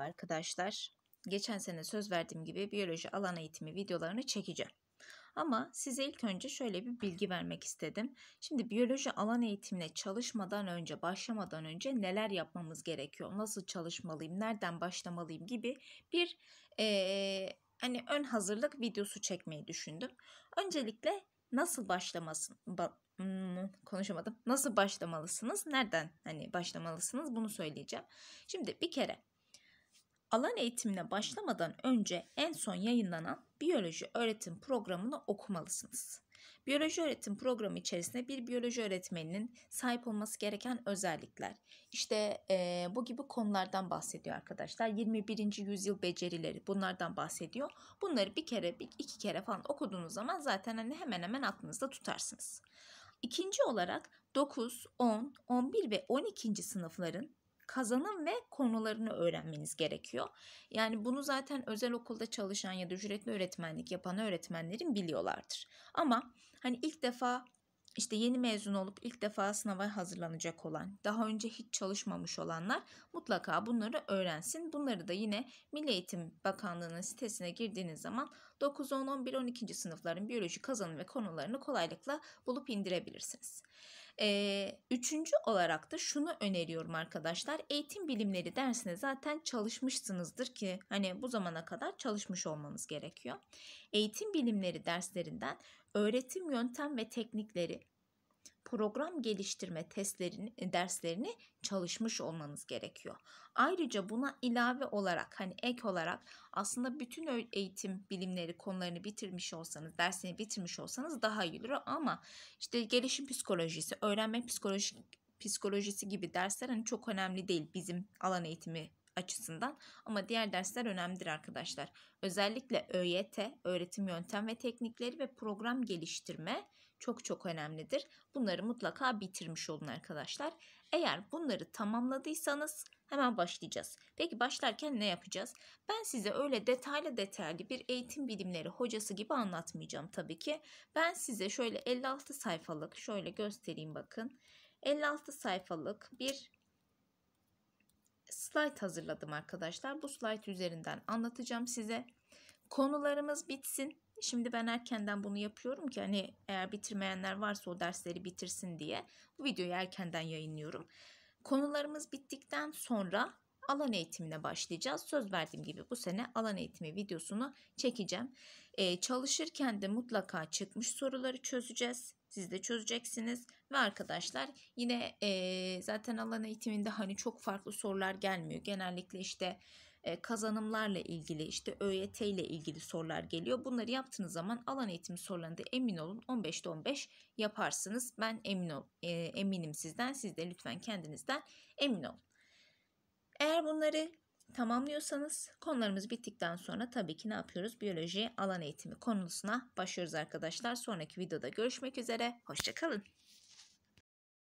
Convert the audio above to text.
Arkadaşlar geçen sene söz verdiğim gibi biyoloji alan eğitimi videolarını çekeceğim. Ama size ilk önce şöyle bir bilgi vermek istedim. Şimdi biyoloji alan eğitimine çalışmadan önce, başlamadan önce neler yapmamız gerekiyor? Nasıl çalışmalıyım? Nereden başlamalıyım? Gibi bir ee, hani ön hazırlık videosu çekmeyi düşündüm. Öncelikle nasıl başlamasın? Ba hmm, konuşamadım. Nasıl başlamalısınız? Nereden hani başlamalısınız? Bunu söyleyeceğim. Şimdi bir kere alan eğitimine başlamadan önce en son yayınlanan biyoloji öğretim programını okumalısınız. Biyoloji öğretim programı içerisinde bir biyoloji öğretmeninin sahip olması gereken özellikler. İşte e, bu gibi konulardan bahsediyor arkadaşlar. 21. yüzyıl becerileri bunlardan bahsediyor. Bunları bir kere, bir, iki kere falan okuduğunuz zaman zaten hani hemen hemen aklınızda tutarsınız. İkinci olarak 9, 10, 11 ve 12. sınıfların kazanım ve konularını öğrenmeniz gerekiyor. Yani bunu zaten özel okulda çalışan ya da ücretli öğretmenlik yapan öğretmenlerin biliyorlardır. Ama hani ilk defa işte yeni mezun olup ilk defa sınava hazırlanacak olan, daha önce hiç çalışmamış olanlar mutlaka bunları öğrensin. Bunları da yine Milli Eğitim Bakanlığı'nın sitesine girdiğiniz zaman 9, 10, 11, 12. sınıfların biyoloji kazanım ve konularını kolaylıkla bulup indirebilirsiniz. Ee, üçüncü olarak da şunu öneriyorum arkadaşlar. Eğitim bilimleri dersine zaten çalışmışsınızdır ki hani bu zamana kadar çalışmış olmanız gerekiyor. Eğitim bilimleri derslerinden öğretim yöntem ve teknikleri, program geliştirme testlerini, e, derslerini çalışmış olmanız gerekiyor. Ayrıca buna ilave olarak hani ek olarak aslında bütün eğitim bilimleri konularını bitirmiş olsanız, dersini bitirmiş olsanız daha iyi olur ama işte gelişim psikolojisi, öğrenme psikoloji, psikolojisi gibi dersler hani çok önemli değil bizim alan eğitimi açısından ama diğer dersler önemlidir arkadaşlar. Özellikle ÖYT, öğretim yöntem ve teknikleri ve program geliştirme çok çok önemlidir. Bunları mutlaka bitirmiş olun arkadaşlar. Eğer bunları tamamladıysanız hemen başlayacağız. Peki başlarken ne yapacağız? Ben size öyle detaylı detaylı bir eğitim bilimleri hocası gibi anlatmayacağım tabii ki. Ben size şöyle 56 sayfalık şöyle göstereyim bakın. 56 sayfalık bir Slayt hazırladım arkadaşlar. Bu slayt üzerinden anlatacağım size. Konularımız bitsin. Şimdi ben erkenden bunu yapıyorum ki hani eğer bitirmeyenler varsa o dersleri bitirsin diye bu videoyu erkenden yayınlıyorum. Konularımız bittikten sonra alan eğitimine başlayacağız. Söz verdiğim gibi bu sene alan eğitimi videosunu çekeceğim. Ee, çalışırken de mutlaka çıkmış soruları çözeceğiz. Siz de çözeceksiniz ve arkadaşlar yine e, zaten alan eğitiminde hani çok farklı sorular gelmiyor. Genellikle işte e, kazanımlarla ilgili işte ÖYT ile ilgili sorular geliyor. Bunları yaptığınız zaman alan eğitim sorularında emin olun 15'te 15 yaparsınız. Ben emin ol, e, eminim sizden siz de lütfen kendinizden emin olun. Eğer bunları tamamlıyorsanız konularımız bittikten sonra tabii ki ne yapıyoruz? Biyoloji alan eğitimi konusuna başlıyoruz arkadaşlar. Sonraki videoda görüşmek üzere. Hoşçakalın.